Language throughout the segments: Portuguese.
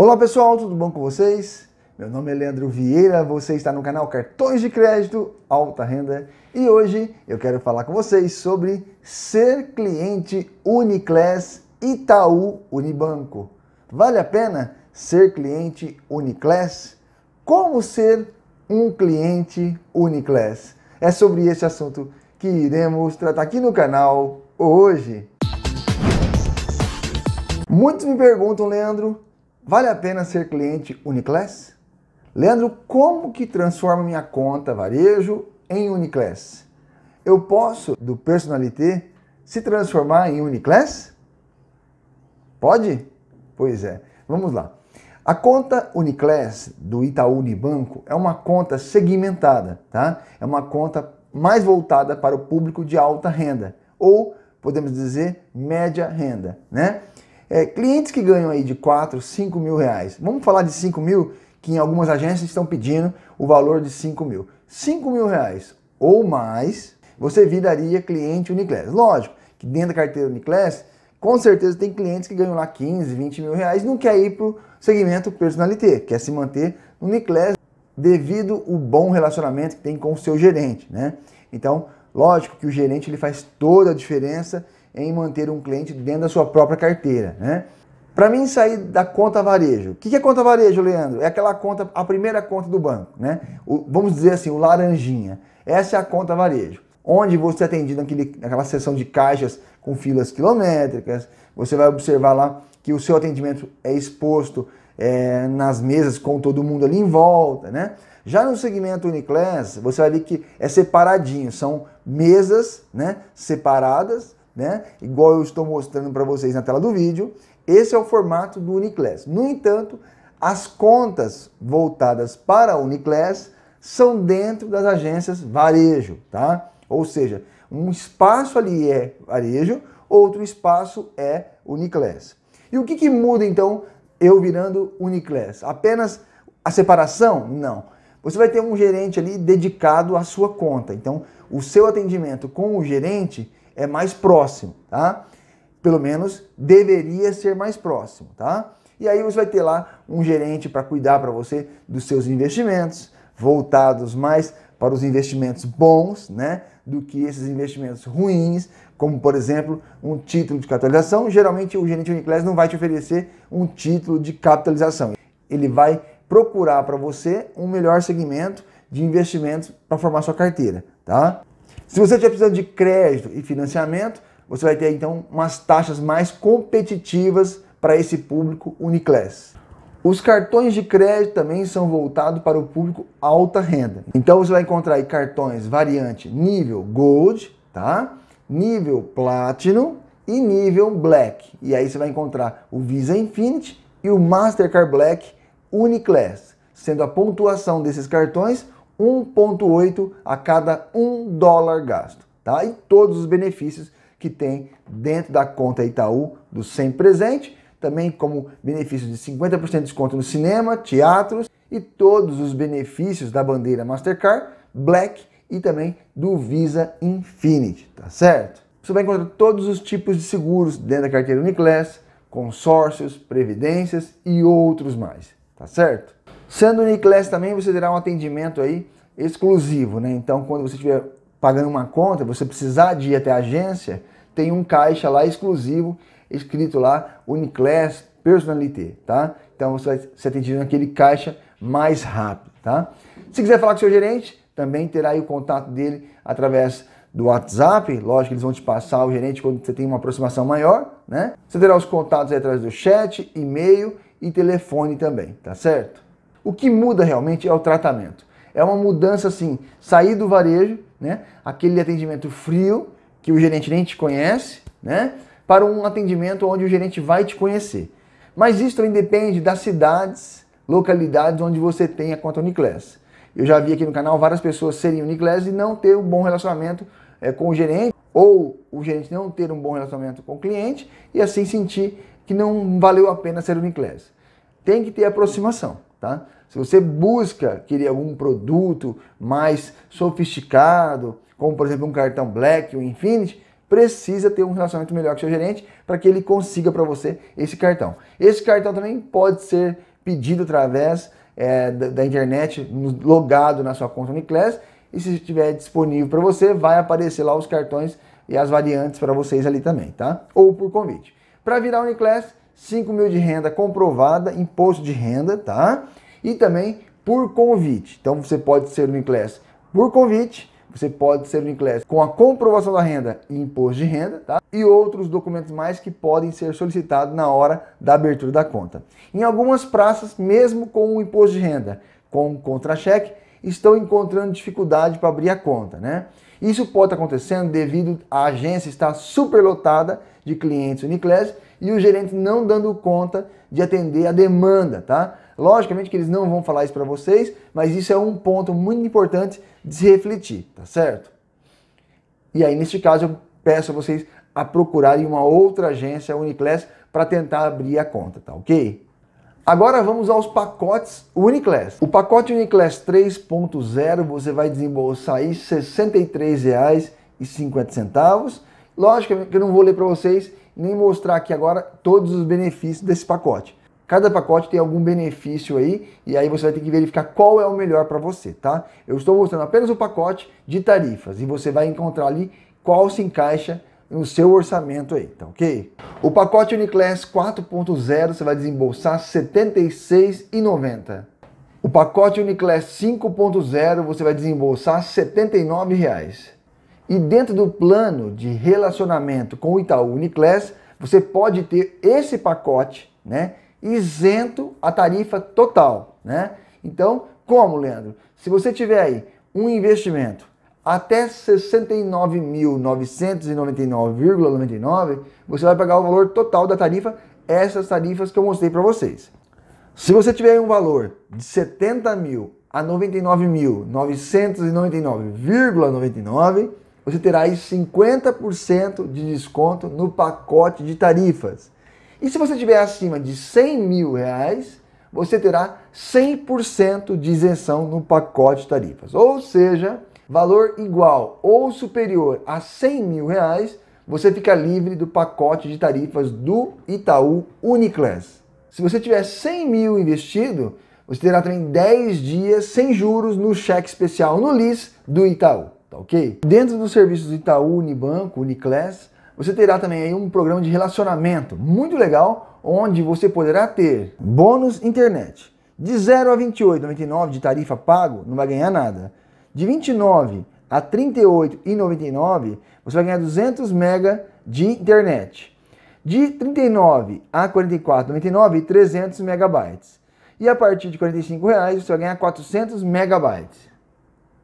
Olá pessoal, tudo bom com vocês? Meu nome é Leandro Vieira, você está no canal Cartões de Crédito Alta Renda e hoje eu quero falar com vocês sobre ser cliente Uniclass Itaú Unibanco. Vale a pena ser cliente Uniclass? Como ser um cliente Uniclass? É sobre esse assunto que iremos tratar aqui no canal hoje. Muitos me perguntam, Leandro, Vale a pena ser cliente Uniclass? Leandro, como que transforma minha conta varejo em Uniclass? Eu posso, do Personalité, se transformar em Uniclass? Pode? Pois é. Vamos lá. A conta Uniclass do Itaú Unibanco é uma conta segmentada, tá? É uma conta mais voltada para o público de alta renda, ou podemos dizer média renda, né? É, clientes que ganham aí de 4, 5 mil reais. Vamos falar de 5 mil, que em algumas agências estão pedindo o valor de 5 mil. 5 mil reais ou mais, você viraria cliente Uniclass. Lógico que dentro da carteira Uniclass, com certeza tem clientes que ganham lá 15, 20 mil reais não quer ir para o segmento personalité, quer se manter no Uniclass devido o bom relacionamento que tem com o seu gerente, né? Então, lógico que o gerente ele faz toda a diferença em manter um cliente dentro da sua própria carteira, né? Para mim sair da conta varejo. O que é conta varejo, Leandro? É aquela conta, a primeira conta do banco, né? O, vamos dizer assim, o laranjinha. Essa é a conta varejo, onde você é atendido naquele, naquela seção de caixas com filas quilométricas. Você vai observar lá que o seu atendimento é exposto é, nas mesas com todo mundo ali em volta, né? Já no segmento Uniclass, você vai ver que é separadinho, são mesas, né, separadas, né? Igual eu estou mostrando para vocês na tela do vídeo, esse é o formato do Uniclass. No entanto, as contas voltadas para a Uniclass são dentro das agências varejo, tá? Ou seja, um espaço ali é varejo, outro espaço é Uniclass. E o que, que muda então eu virando Uniclass? Apenas a separação? Não. Você vai ter um gerente ali dedicado à sua conta. Então, o seu atendimento com o gerente é mais próximo, tá? Pelo menos deveria ser mais próximo, tá? E aí você vai ter lá um gerente para cuidar para você dos seus investimentos, voltados mais para os investimentos bons, né, do que esses investimentos ruins, como por exemplo, um título de capitalização. Geralmente o gerente Uniclass não vai te oferecer um título de capitalização. Ele vai procurar para você um melhor segmento de investimentos para formar sua carteira, tá? Se você estiver precisando de crédito e financiamento, você vai ter então umas taxas mais competitivas para esse público Uniclass. Os cartões de crédito também são voltados para o público alta renda. Então você vai encontrar aí cartões variante nível Gold, tá? Nível Platinum e nível Black. E aí você vai encontrar o Visa Infinity e o Mastercard Black Uniclass, sendo a pontuação desses cartões 1,8 a cada 1 dólar gasto. Tá? E todos os benefícios que tem dentro da conta Itaú do Sem Presente, também como benefício de 50% de desconto no cinema, teatros e todos os benefícios da bandeira Mastercard, Black e também do Visa Infinity, tá certo? Você vai encontrar todos os tipos de seguros dentro da carteira Uniclass, consórcios, previdências e outros mais, tá certo? Sendo Uniclass também, você terá um atendimento aí exclusivo, né? Então, quando você estiver pagando uma conta, você precisar de ir até a agência, tem um caixa lá exclusivo, escrito lá Uniclass Personalité, tá? Então, você vai ser atendido naquele caixa mais rápido, tá? Se quiser falar com o seu gerente, também terá aí o contato dele através do WhatsApp, lógico que eles vão te passar o gerente quando você tem uma aproximação maior, né? Você terá os contatos aí através do chat, e-mail e telefone também, tá certo? O que muda realmente é o tratamento. É uma mudança assim, sair do varejo, né? Aquele atendimento frio que o gerente nem te conhece, né? Para um atendimento onde o gerente vai te conhecer. Mas isso também depende das cidades, localidades onde você tem a conta Uniclass. Eu já vi aqui no canal várias pessoas serem Uniclass e não ter um bom relacionamento é, com o gerente, ou o gerente não ter um bom relacionamento com o cliente e assim sentir que não valeu a pena ser Uniclass. Tem que ter aproximação. Tá? Se você busca querer algum produto mais sofisticado, como por exemplo um cartão Black, ou Infinity, precisa ter um relacionamento melhor com seu gerente para que ele consiga para você esse cartão. Esse cartão também pode ser pedido através é, da, da, internet, logado na sua conta Uniclass, e se estiver disponível para você, vai aparecer lá os cartões e as variantes para vocês ali também, tá? Ou por convite. Para virar Uniclass, 5 mil de renda comprovada, imposto de renda, tá? E também por convite. Então você pode ser no class por convite, você pode ser no class com a comprovação da renda e imposto de renda, tá? E outros documentos mais que podem ser solicitados na hora da abertura da conta. Em algumas praças, mesmo com o imposto de renda, com contra-cheque, estão encontrando dificuldade para abrir a conta, né? Isso pode estar acontecendo devido à agência estar superlotada de clientes Uniclass e o gerente não dando conta de atender a demanda, tá? Logicamente que eles não vão falar isso para vocês, mas isso é um ponto muito importante de se refletir, tá certo? E aí, neste caso, eu peço a vocês a procurarem uma outra agência Uniclass para tentar abrir a conta, tá ok? Agora vamos aos pacotes Uniclass. O pacote Uniclass 3.0 você vai desembolsar aí R$ 63,50. Lógico que eu não vou ler para vocês nem mostrar aqui agora todos os benefícios desse pacote. Cada pacote tem algum benefício aí e aí você vai ter que verificar qual é o melhor para você, tá? Eu estou mostrando apenas o pacote de tarifas e você vai encontrar ali qual se encaixa no seu orçamento aí, tá ok? O pacote Uniclass 4.0 você vai desembolsar R$ 76,90. O pacote Uniclass 5.0 você vai desembolsar R$ 79,00. E dentro do plano de relacionamento com o Itaú Uniclass, você pode ter esse pacote, né, isento a tarifa total, né? Então, como, Leandro? Se você tiver aí um investimento até 69.999,99 você vai pagar o valor total da tarifa, essas tarifas que eu mostrei para vocês. Se você tiver um valor de 70 mil a 99.999,99, você terá aí 50% de desconto no pacote de tarifas. E se você tiver acima de 100 mil reais, você terá 100% de isenção no pacote de tarifas. Ou seja, valor igual ou superior a 100 mil reais, você fica livre do pacote de tarifas do Itaú Uniclass. Se você tiver 100 mil investido, você terá também 10 dias sem juros no cheque especial no LIS do Itaú, tá ok? Dentro dos serviços do Itaú Unibanco, Uniclass, você terá também aí um programa de relacionamento muito legal, onde você poderá ter bônus internet de 0 a 28,99 de tarifa pago, não vai ganhar nada. De 29 a 38,99, você vai ganhar 200 mega de internet. De 39 a 44,99, 300 megabytes. E a partir de R$ reais você vai ganhar 400 megabytes.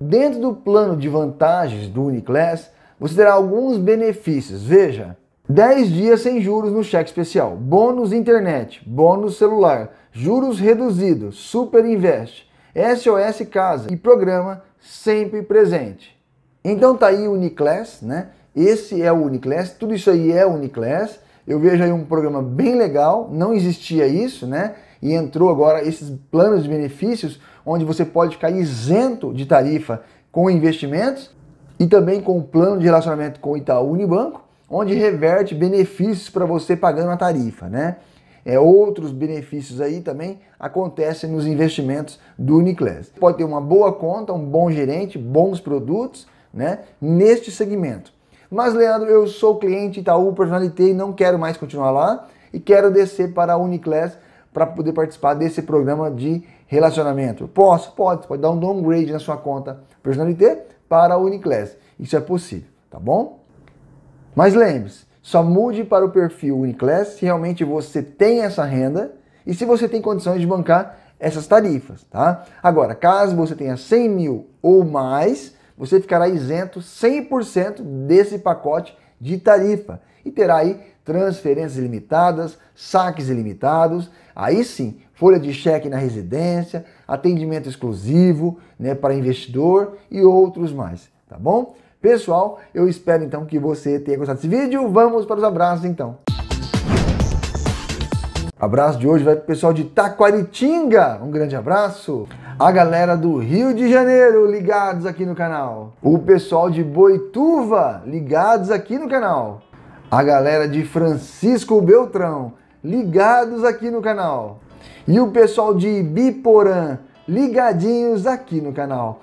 Dentro do plano de vantagens do Uniclass, você terá alguns benefícios. Veja, 10 dias sem juros no cheque especial, bônus internet, bônus celular, juros reduzidos, super invest, SOS casa e programa sempre presente. Então tá aí o Uniclass, né? Esse é o Uniclass, tudo isso aí é Uniclass. Eu vejo aí um programa bem legal, não existia isso, né? E entrou agora esses planos de benefícios onde você pode ficar isento de tarifa com investimentos e também com o plano de relacionamento com o Itaú Unibanco, onde reverte benefícios para você pagando a tarifa, né? é, outros benefícios aí também acontecem nos investimentos do Uniclass. Pode ter uma boa conta, um bom gerente, bons produtos né, neste segmento. Mas, Leandro, eu sou cliente Itaú Personalité e não quero mais continuar lá e quero descer para a Uniclass para poder participar desse programa de relacionamento. Posso? Pode. Pode dar um downgrade na sua conta Personalité para a Uniclass. Isso é possível, tá bom? Mas lembre-se, só mude para o perfil Uniclass se realmente você tem essa renda e se você tem condições de bancar essas tarifas, tá? Agora, caso você tenha 100 mil ou mais, você ficará isento 100% desse pacote de tarifa e terá aí transferências ilimitadas, saques ilimitados, aí sim, folha de cheque na residência, atendimento exclusivo né, para investidor e outros mais, tá bom? Pessoal, eu espero então que você tenha gostado desse vídeo. Vamos para os abraços então. Abraço de hoje vai para o pessoal de Taquaritinga. Um grande abraço. A galera do Rio de Janeiro, ligados aqui no canal. O pessoal de Boituva, ligados aqui no canal. A galera de Francisco Beltrão, ligados aqui no canal. E o pessoal de Biporã, ligadinhos aqui no canal.